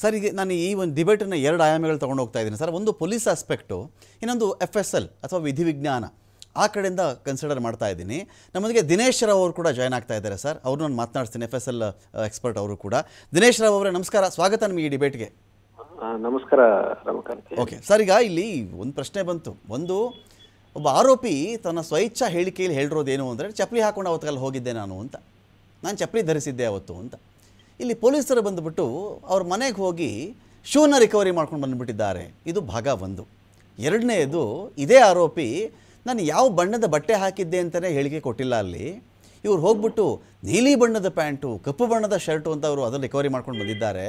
sir ಈಗ ನಾನು ಈ ಒಂದು ಡಿಬೇಟನ್ನ ಎರಡು ಆಯಾಮಗಳು ತೊಗೊಂಡು ಹೋಗ್ತಾ ಇದ್ದೀನಿ ಸರ್ ಒಂದು ಪೊಲೀಸ್ ಆಸ್ಪೆಕ್ಟು ಇನ್ನೊಂದು ಎಫ್ ಎಸ್ ಎಲ್ ಅಥವಾ ವಿಧಿವಿಜ್ಞಾನ ಆ ಕಡೆಯಿಂದ ಕನ್ಸಿಡರ್ ಮಾಡ್ತಾ ಇದ್ದೀನಿ ನಮ್ಮೊಂದಿಗೆ ದಿನೇಶ್ ರಾವ್ ಅವರು ಕೂಡ ಜಾಯ್ನ್ ಆಗ್ತಾ ಇದ್ದಾರೆ ಸರ್ ಅವ್ರು ನಾನು ಮಾತನಾಡ್ತೀನಿ ಎಫ್ ಎಸ್ ಎಲ್ ಎಕ್ಸ್ಪರ್ಟ್ ಅವರು ಕೂಡ ದಿನೇಶ್ ರಾವ್ ಅವರೇ ನಮಸ್ಕಾರ ಸ್ವಾಗತ ನಮಗೆ ಈ ಡಿಬೇಟ್ಗೆ ನಮಸ್ಕಾರ ಓಕೆ ಸರ್ ಈಗ ಇಲ್ಲಿ ಒಂದು ಪ್ರಶ್ನೆ ಬಂತು ಒಂದು ಒಬ್ಬ ಆರೋಪಿ ತನ್ನ ಸ್ವಇಚ್ಛಾ ಹೇಳಿಕೆಯಲ್ಲಿ ಹೇಳಿರೋದೇನು ಅಂದರೆ ಚಪ್ಪಲಿ ಹಾಕೊಂಡು ಅವತ್ತಲ್ಲಿ ಹೋಗಿದ್ದೆ ನಾನು ಅಂತ ನಾನು ಚಪ್ಪಲಿ ಧರಿಸಿದ್ದೆ ಅವತ್ತು ಅಂತ ಇಲ್ಲಿ ಪೊಲೀಸರು ಬಂದುಬಿಟ್ಟು ಅವ್ರ ಮನೆಗೆ ಹೋಗಿ ಶೂನ ರಿಕವರಿ ಮಾಡ್ಕೊಂಡು ಬಂದುಬಿಟ್ಟಿದ್ದಾರೆ ಇದು ಭಾಗ ಒಂದು ಎರಡನೆಯದು ಇದೇ ಆರೋಪಿ ನಾನು ಯಾವ ಬಣ್ಣದ ಬಟ್ಟೆ ಹಾಕಿದ್ದೆ ಅಂತಲೇ ಹೇಳಿಕೆ ಕೊಟ್ಟಿಲ್ಲ ಅಲ್ಲಿ ಇವ್ರು ಹೋಗ್ಬಿಟ್ಟು ನೀಲಿ ಬಣ್ಣದ ಪ್ಯಾಂಟು ಕಪ್ಪು ಬಣ್ಣದ ಶರ್ಟು ಅಂತ ಅವರು ಅದನ್ನು ರಿಕವರಿ ಮಾಡ್ಕೊಂಡು ಬಂದಿದ್ದಾರೆ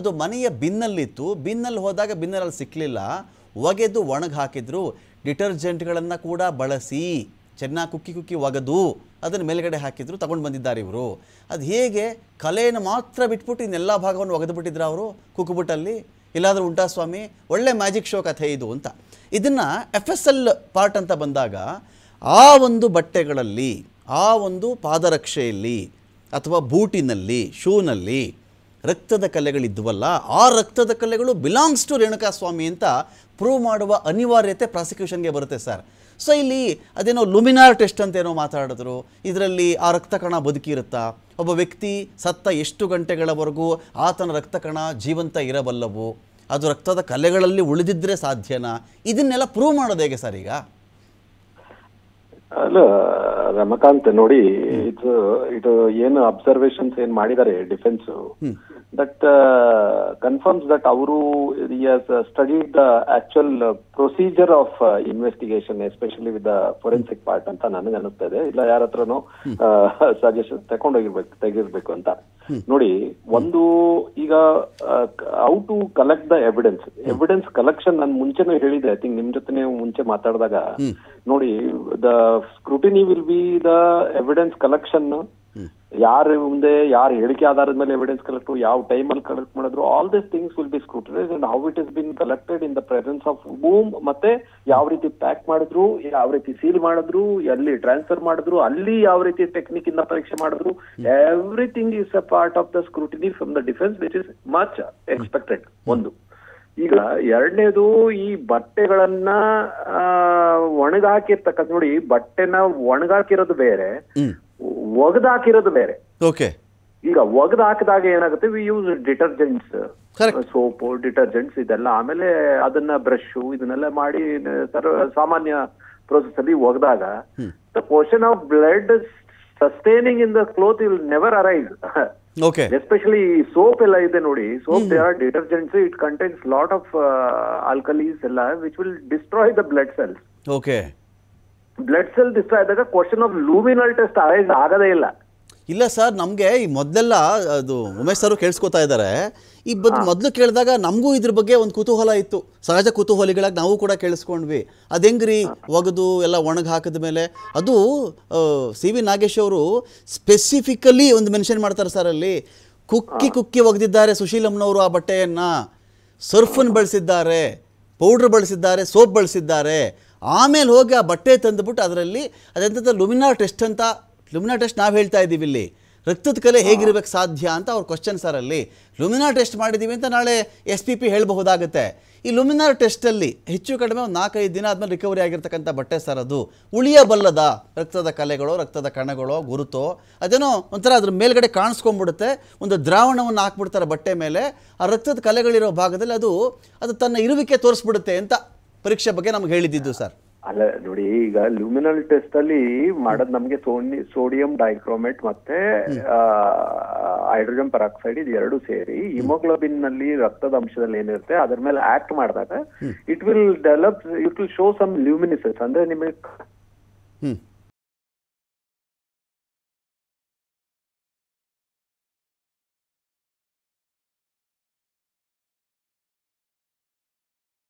ಅದು ಮನೆಯ ಬಿನ್ನಲ್ಲಿತ್ತು ಬಿನ್ನಲ್ಲಿ ಹೋದಾಗ ಬಿನ್ನಲ್ಲಿ ಸಿಕ್ಕಲಿಲ್ಲ ಒಗೆದು ಒಣಗಿ ಹಾಕಿದ್ರು ಡಿಟರ್ಜೆಂಟ್ಗಳನ್ನು ಕೂಡ ಬಳಸಿ ಚೆನ್ನಾಗಿ ಕುಕ್ಕಿ ಕುಕ್ಕಿ ಒಗೆದು ಅದನ್ನು ಮೇಲುಗಡೆ ಹಾಕಿದ್ರು ತಗೊಂಡು ಬಂದಿದ್ದಾರೆ ಇವರು ಅದು ಹೇಗೆ ಕಲೆಯನ್ನು ಮಾತ್ರ ಬಿಟ್ಬಿಟ್ಟು ಇನ್ನೆಲ್ಲ ಭಾಗವನ್ನು ಒಗೆದುಬಿಟ್ಟಿದ್ರು ಅವರು ಕುಕ್ಕುಬಿಟ್ಟಲ್ಲಿ ಇಲ್ಲಾದರೂ ಉಂಟಾ ಸ್ವಾಮಿ ಒಳ್ಳೆ ಮ್ಯಾಜಿಕ್ ಶೋ ಕಥೆ ಇದು ಅಂತ ಇದನ್ನು ಎಫ್ ಎಸ್ ಎಲ್ ಪಾರ್ಟ್ ಅಂತ ಬಂದಾಗ ಆ ಒಂದು ಬಟ್ಟೆಗಳಲ್ಲಿ ಆ ಒಂದು ಪಾದರಕ್ಷೆಯಲ್ಲಿ ಅಥವಾ ಬೂಟಿನಲ್ಲಿ ಶೂನಲ್ಲಿ ರಕ್ತದ ಕಲೆಗಳಿದ್ದುವಲ್ಲ ಆ ರಕ್ತದ ಕಲೆಗಳು ಬಿಲಾಂಗ್ಸ್ ಟು ಸ್ವಾಮಿ ಅಂತ ಪ್ರೂವ್ ಮಾಡುವ ಅನಿವಾರ್ಯತೆ ಪ್ರಾಸಿಕ್ಯೂಷನ್ಗೆ ಬರುತ್ತೆ ಸರ್ ಸೊ ಇಲ್ಲಿ ಅದೇನೋ ಲುಮಿನಾರ್ ಟೆಸ್ಟ್ ಅಂತೇನೋ ಮಾತಾಡಿದ್ರು ಇದರಲ್ಲಿ ಆ ರಕ್ತಕಣ ಬದುಕಿರುತ್ತಾ ಒಬ್ಬ ವ್ಯಕ್ತಿ ಸತ್ತ ಎಷ್ಟು ಗಂಟೆಗಳವರೆಗೂ ಆತನ ರಕ್ತಕಣ ಜೀವಂತ ಇರಬಲ್ಲವು ಅದು ರಕ್ತದ ಕಲೆಗಳಲ್ಲಿ ಉಳಿದಿದ್ರೆ ಸಾಧ್ಯನಾ ಇದನ್ನೆಲ್ಲ ಪ್ರೂವ್ ಮಾಡೋದು ಹೇಗೆ ಸರ್ ಈಗ ಅಲ್ಲ ರಮಕಾಂತ್ ನೋಡಿ ಇದು ಇದು ಏನು ಅಬ್ಸರ್ವೇಶನ್ಸ್ ಏನ್ ಮಾಡಿದ್ದಾರೆ ಡಿಫೆನ್ಸ್ ದಟ್ ಕನ್ಫರ್ಮ್ಸ್ ದಟ್ ಅವರು he the the procedure of investigation especially with forensic part ಅಂತ ನನಗೆ ಅನಿಸ್ತಾ ಇದೆ ಇಲ್ಲ ಯಾರ ಹತ್ರನೂ ಸಜೆಷನ್ ತಗೊಂಡೋಗಿರ್ಬೇಕು ತೆಗಿರ್ಬೇಕು ಅಂತ ನೋಡಿ ಒಂದು ಈಗ how to collect the evidence evidence collection ನಾನು ಮುಂಚೆನೂ ಹೇಳಿದೆ ಐ ಥಿಂಕ್ ನಿಮ್ ಜೊತೆ ಮುಂಚೆ ಮಾತಾಡಿದಾಗ ನೋಡಿ the scrutiny will be the evidence collection ಯಾರ ಮುಂದೆ ಯಾರ ಹೇಳಿಕೆ ಆಧಾರದ ಮೇಲೆ ಎವಿಡೆನ್ಸ್ ಕಲೆಕ್ಟ್ ಯಾವ ಟೈಮ್ ಅಲ್ಲಿ ಕಲೆಕ್ಟ್ ಮಾಡಿದ್ರು all this things will be scrutinise and how it is been collected in the presence of whom ಮತ್ತೆ ಯಾವ ರೀತಿ ಪ್ಯಾಕ್ ಮಾಡಿದ್ರು ಯಾವ ರೀತಿ ಸೀಲ್ ಮಾಡಿದ್ರು ಎಲ್ಲಿ ಟ್ರಾನ್ಸ್ಫರ್ ಮಾಡಿದ್ರು ಅಲ್ಲಿ ಯಾವ ರೀತಿ ಟೆಕ್ನಿಕ್ ಇಂದ ಪರೀಕ್ಷೆ ಮಾಡಿದ್ರು everything is a part of the scrutiny from the defence which is much expected ಒಂದು ಈಗ ಎರಡನೇದು ಈ ಬಟ್ಟೆಗಳನ್ನ ಒಣಗಾಕಿರ್ತಕ್ಕಂಥ ನೋಡಿ ಬಟ್ಟೆನ ಒಣಗಾಕಿರೋದು ಬೇರೆ ಒಗೆದಾಕಿರೋದು ಬೇರೆ ಓಕೆ ಈಗ ಒಗೆದು ಹಾಕಿದಾಗ ಏನಾಗುತ್ತೆ we use detergents soap detergents ಇದೆಲ್ಲ ಆಮೇಲೆ ಅದನ್ನ ಬ್ರಷ್ ಇದನ್ನೆಲ್ಲ ಮಾಡಿ ಸಾಮಾನ್ಯ ಪ್ರೊಸೆಸ್ ಅಲ್ಲಿ ಒಗದಾಗ the portion of blood sustaining in the cloth will never arrive especially soap ಎಲ್ಲ ಇದೆ ನೋಡಿ soap they are detergents it contains lot of alkalis ಎಲ್ಲ which will destroy the blood cells okay blood cell destroy ಆದಾಗ question of luminol test arise ಆಗದೇ ಇಲ್ಲ ಇಲ್ಲ sir ನಮಗೆ ಈ ಮೊದಲೆಲ್ಲ ಅದು ಉಮೇಶ್ ಸರ್ ಕೇಳಿಸ್ಕೊತಾ ಇದ್ದಾರೆ ಈ ಬದ್ ಮೊದಲು ಕೇಳಿದಾಗ ನಮಗೂ ಇದ್ರ ಬಗ್ಗೆ ಒಂದು ಕುತೂಹಲ ಇತ್ತು ಸಹಜ ಕುತೂಹಲಿಗಳಾಗಿ ನಾವು ಕೂಡ ಕೇಳಿಸ್ಕೊಂಡ್ವಿ ಅದು ಹೆಂಗ್ರಿ ಒಗೆದು ಎಲ್ಲ ಒಣಗಿ ಹಾಕಿದ ಮೇಲೆ ಅದು ಸಿ ವಿ ನಾಗೇಶ್ ಅವರು ಸ್ಪೆಸಿಫಿಕಲಿ ಒಂದು ಮೆನ್ಷನ್ ಮಾಡ್ತಾರೆ ಸರ್ ಅಲ್ಲಿ ಕುಕ್ಕಿ ಕುಕ್ಕಿ ಒಗೆದಿದ್ದಾರೆ ಸುಶೀಲಮ್ನವರು ಆ ಬಟ್ಟೆಯನ್ನು ಸರ್ಫನ್ನು ಬಳಸಿದ್ದಾರೆ ಪೌಡ್ರ್ ಬಳಸಿದ್ದಾರೆ ಸೋಪ್ ಬಳಸಿದ್ದಾರೆ ಆಮೇಲೆ ಹೋಗಿ ಆ ಬಟ್ಟೆ ತಂದುಬಿಟ್ಟು ಅದರಲ್ಲಿ ಅದೆಂಥದ್ದು ಲುಮಿನಾ ಟೆಸ್ಟ್ ಅಂತ ಲುಮಿನಾ ಟೆಸ್ಟ್ ನಾವು ಹೇಳ್ತಾ ಇದ್ದೀವಿ ಇಲ್ಲಿ ರಕ್ತದ ಕಲೆ ಹೇಗಿರ್ಬೇಕು ಸಾಧ್ಯ ಅಂತ ಅವ್ರು ಕ್ವಶನ್ ಸರ್ ಅಲ್ಲಿ ಲುಮಿನಾರ್ ಟೆಸ್ಟ್ ಮಾಡಿದ್ದೀವಿ ಅಂತ ನಾಳೆ ಎಸ್ ಪಿ ಪಿ ಹೇಳಬಹುದಾಗುತ್ತೆ ಈ ಲುಮಿನಾರ್ ಟೆಸ್ಟಲ್ಲಿ ಹೆಚ್ಚು ಕಡಿಮೆ ಒಂದು ನಾಲ್ಕೈದು ದಿನ ಆದಮೇಲೆ ರಿಕವರಿ ಆಗಿರ್ತಕ್ಕಂಥ ಬಟ್ಟೆ ಸರ್ ಅದು ಉಳಿಯಬಲ್ಲದ ರಕ್ತದ ಕಲೆಗಳು ರಕ್ತದ ಕಣಗಳು ಗುರುತೋ ಅದೇನೋ ಒಂಥರ ಅದ್ರ ಮೇಲ್ಗಡೆ ಕಾಣಿಸ್ಕೊಂಡ್ಬಿಡುತ್ತೆ ಒಂದು ದ್ರಾವಣವನ್ನು ಹಾಕ್ಬಿಡ್ತಾರೆ ಬಟ್ಟೆ ಮೇಲೆ ಆ ರಕ್ತದ ಕಲೆಗಳಿರೋ ಭಾಗದಲ್ಲಿ ಅದು ಅದು ತನ್ನ ಇರುವಿಕೆ ತೋರಿಸ್ಬಿಡುತ್ತೆ ಅಂತ ಪರೀಕ್ಷೆ ಬಗ್ಗೆ ನಮ್ಗೆ ಹೇಳಿದ್ದಿದ್ದು ಸರ್ ಅಲ್ಲ ನೋಡಿ ಈಗ ಲ್ಯೂಮಿನಲ್ ಟೆಸ್ಟ್ ಅಲ್ಲಿ ಮಾಡೋದ್ ನಮ್ಗೆ ಸೋಡಿಯಂ ಡೈಕ್ರೋಮೇಟ್ ಮತ್ತೆ ಹೈಡ್ರೋಜನ್ ಪೆರಾಕ್ಸೈಡ್ ಇದು ಎರಡು ಸೇರಿ ಹಿಮೋಗ್ಲೋಬಿನ್ ನಲ್ಲಿ ರಕ್ತದ ಅಂಶದಲ್ಲಿ ಏನಿರುತ್ತೆ ಅದ್ರ ಮೇಲೆ ಆಕ್ಟ್ ಮಾಡಿದಾಗ it will develop it will show some luminescence ಅಂದ್ರೆ ನಿಮಗೆ